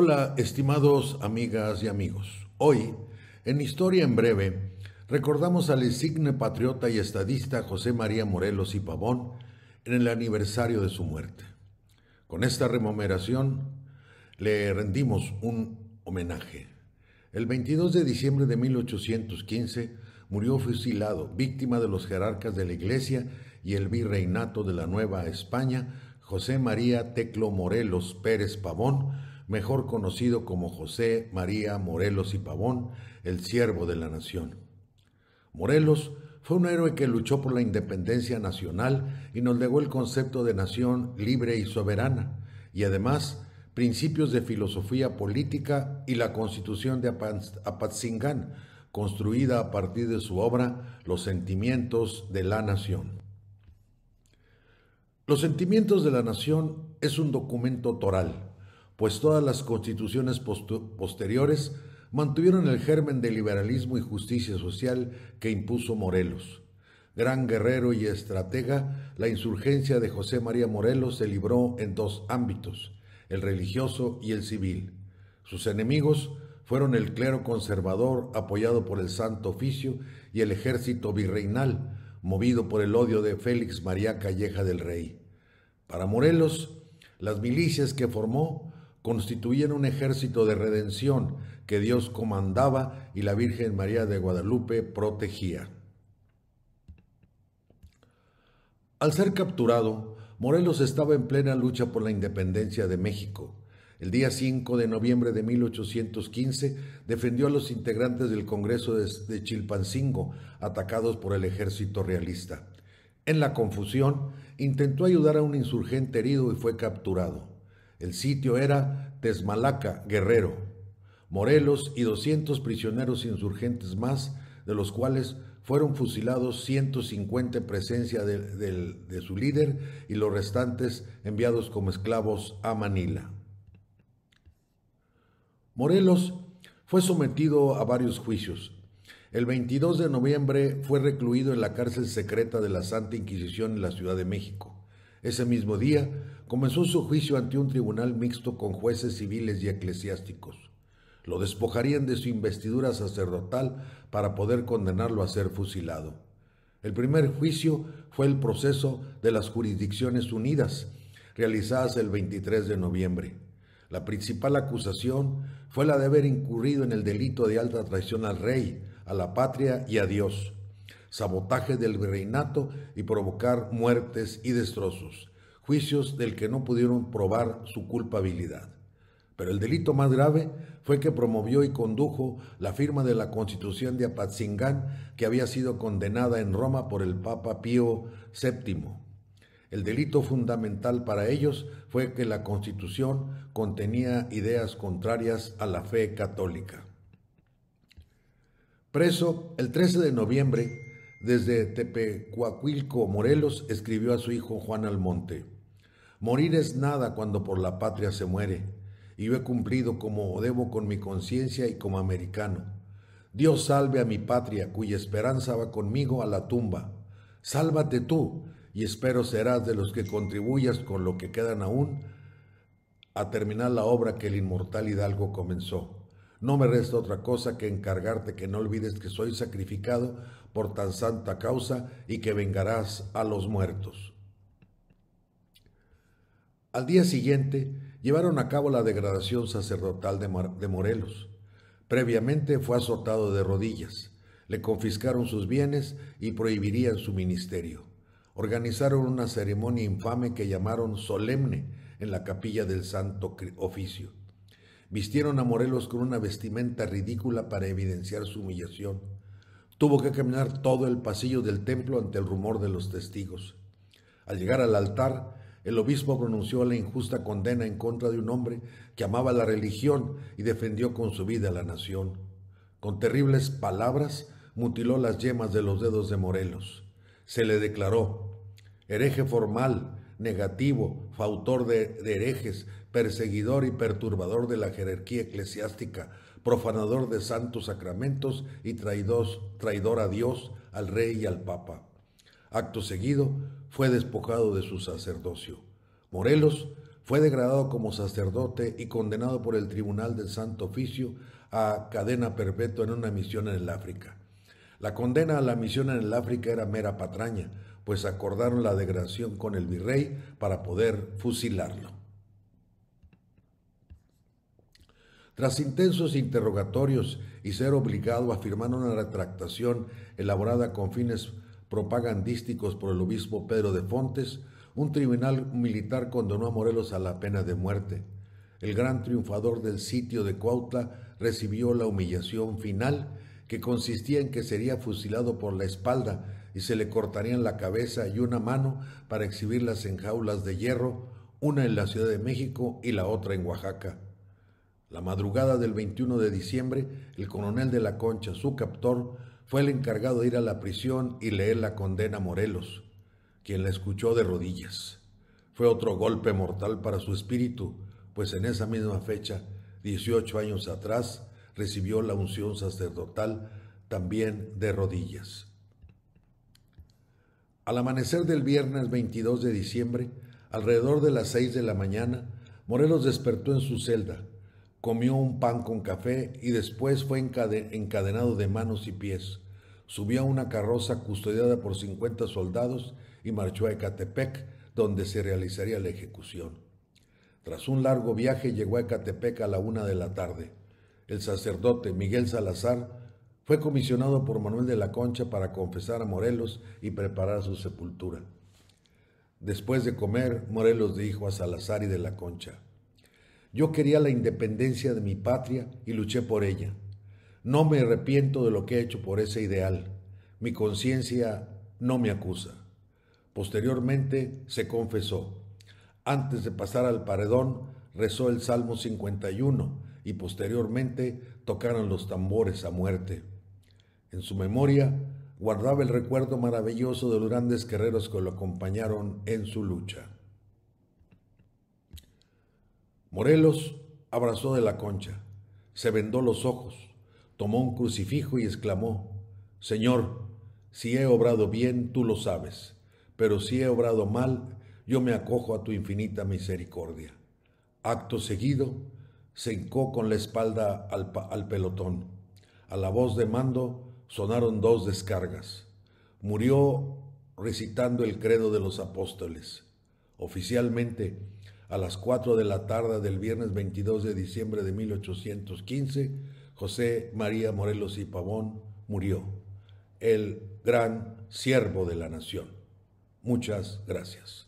Hola, estimados amigas y amigos. Hoy, en Historia en Breve, recordamos al insigne patriota y estadista José María Morelos y Pavón en el aniversario de su muerte. Con esta remuneración le rendimos un homenaje. El 22 de diciembre de 1815 murió fusilado, víctima de los jerarcas de la Iglesia y el virreinato de la Nueva España, José María Teclo Morelos Pérez Pavón, mejor conocido como José María Morelos y Pavón, el siervo de la nación. Morelos fue un héroe que luchó por la independencia nacional y nos legó el concepto de nación libre y soberana, y además principios de filosofía política y la constitución de Apatzingán, construida a partir de su obra Los sentimientos de la nación. Los sentimientos de la nación es un documento toral pues todas las constituciones posteriores mantuvieron el germen de liberalismo y justicia social que impuso Morelos. Gran guerrero y estratega, la insurgencia de José María Morelos se libró en dos ámbitos, el religioso y el civil. Sus enemigos fueron el clero conservador apoyado por el Santo Oficio y el ejército virreinal, movido por el odio de Félix María Calleja del Rey. Para Morelos, las milicias que formó constituían un ejército de redención que Dios comandaba y la Virgen María de Guadalupe protegía. Al ser capturado, Morelos estaba en plena lucha por la independencia de México. El día 5 de noviembre de 1815 defendió a los integrantes del Congreso de Chilpancingo, atacados por el ejército realista. En la confusión, intentó ayudar a un insurgente herido y fue capturado. El sitio era Tesmalaca, Guerrero, Morelos y 200 prisioneros insurgentes más, de los cuales fueron fusilados 150 en presencia de, de su líder y los restantes enviados como esclavos a Manila. Morelos fue sometido a varios juicios. El 22 de noviembre fue recluido en la cárcel secreta de la Santa Inquisición en la Ciudad de México. Ese mismo día comenzó su juicio ante un tribunal mixto con jueces civiles y eclesiásticos. Lo despojarían de su investidura sacerdotal para poder condenarlo a ser fusilado. El primer juicio fue el proceso de las Jurisdicciones Unidas, realizadas el 23 de noviembre. La principal acusación fue la de haber incurrido en el delito de alta traición al rey, a la patria y a Dios, sabotaje del reinato y provocar muertes y destrozos, juicios del que no pudieron probar su culpabilidad. Pero el delito más grave fue que promovió y condujo la firma de la constitución de Apatzingán que había sido condenada en Roma por el Papa Pío VII. El delito fundamental para ellos fue que la constitución contenía ideas contrarias a la fe católica. Preso el 13 de noviembre desde Tepecuacuilco, Morelos, escribió a su hijo Juan Almonte. Morir es nada cuando por la patria se muere, y yo he cumplido como debo con mi conciencia y como americano. Dios salve a mi patria, cuya esperanza va conmigo a la tumba. Sálvate tú, y espero serás de los que contribuyas con lo que quedan aún a terminar la obra que el inmortal Hidalgo comenzó. No me resta otra cosa que encargarte que no olvides que soy sacrificado por tan santa causa y que vengarás a los muertos. Al día siguiente llevaron a cabo la degradación sacerdotal de, de Morelos. Previamente fue azotado de rodillas, le confiscaron sus bienes y prohibirían su ministerio. Organizaron una ceremonia infame que llamaron solemne en la capilla del Santo Oficio. Vistieron a Morelos con una vestimenta ridícula para evidenciar su humillación Tuvo que caminar todo el pasillo del templo ante el rumor de los testigos. Al llegar al altar, el obispo pronunció la injusta condena en contra de un hombre que amaba la religión y defendió con su vida a la nación. Con terribles palabras mutiló las yemas de los dedos de Morelos. Se le declaró hereje formal negativo, fautor de, herejes, perseguidor y perturbador de la jerarquía eclesiástica, profanador de santos sacramentos y traidor a Dios, al rey y al papa. Acto seguido, fue despojado de su sacerdocio. Morelos fue degradado como sacerdote y condenado por el Tribunal del Santo Oficio a cadena perpetua en una misión en el África. La condena a la misión en el África era mera patraña, pues acordaron la degradación con el virrey para poder fusilarlo. Tras intensos interrogatorios y ser obligado a firmar una retractación elaborada con fines propagandísticos por el obispo Pedro de Fontes, un tribunal militar condenó a Morelos a la pena de muerte. El gran triunfador del sitio de Cuautla recibió la humillación final, que consistía en que sería fusilado por la espalda y se le cortarían la cabeza y una mano para exhibirlas en jaulas de hierro, una en la Ciudad de México y la otra en Oaxaca. La madrugada del 21 de diciembre, el coronel de la Concha, su captor, fue el encargado de ir a la prisión y leer la condena a Morelos, quien la escuchó de rodillas. Fue otro golpe mortal para su espíritu, pues en esa misma fecha, 18 años atrás, recibió la unción sacerdotal también de rodillas. Al amanecer del viernes 22 de diciembre, alrededor de las 6 de la mañana, Morelos despertó en su celda, comió un pan con café y después fue encadenado de manos y pies. Subió a una carroza custodiada por 50 soldados y marchó a Ecatepec, donde se realizaría la ejecución. Tras un largo viaje llegó a Ecatepec a la una de la tarde. El sacerdote Miguel Salazar fue comisionado por Manuel de la Concha para confesar a Morelos y preparar su sepultura. Después de comer, Morelos dijo a Salazar y de la Concha, yo quería la independencia de mi patria y luché por ella. No me arrepiento de lo que he hecho por ese ideal. Mi conciencia no me acusa. Posteriormente se confesó. Antes de pasar al paredón, rezó el Salmo 51 y posteriormente tocaron los tambores a muerte. En su memoria guardaba el recuerdo maravilloso de los grandes guerreros que lo acompañaron en su lucha. Morelos abrazó de la concha, se vendó los ojos, tomó un crucifijo y exclamó, Señor, si he obrado bien, tú lo sabes, pero si he obrado mal, yo me acojo a tu infinita misericordia. Acto seguido, se hincó con la espalda al, al pelotón. A la voz de mando, sonaron dos descargas. Murió recitando el credo de los apóstoles. Oficialmente, a las 4 de la tarde del viernes 22 de diciembre de 1815, José María Morelos y Pavón murió, el gran siervo de la nación. Muchas gracias.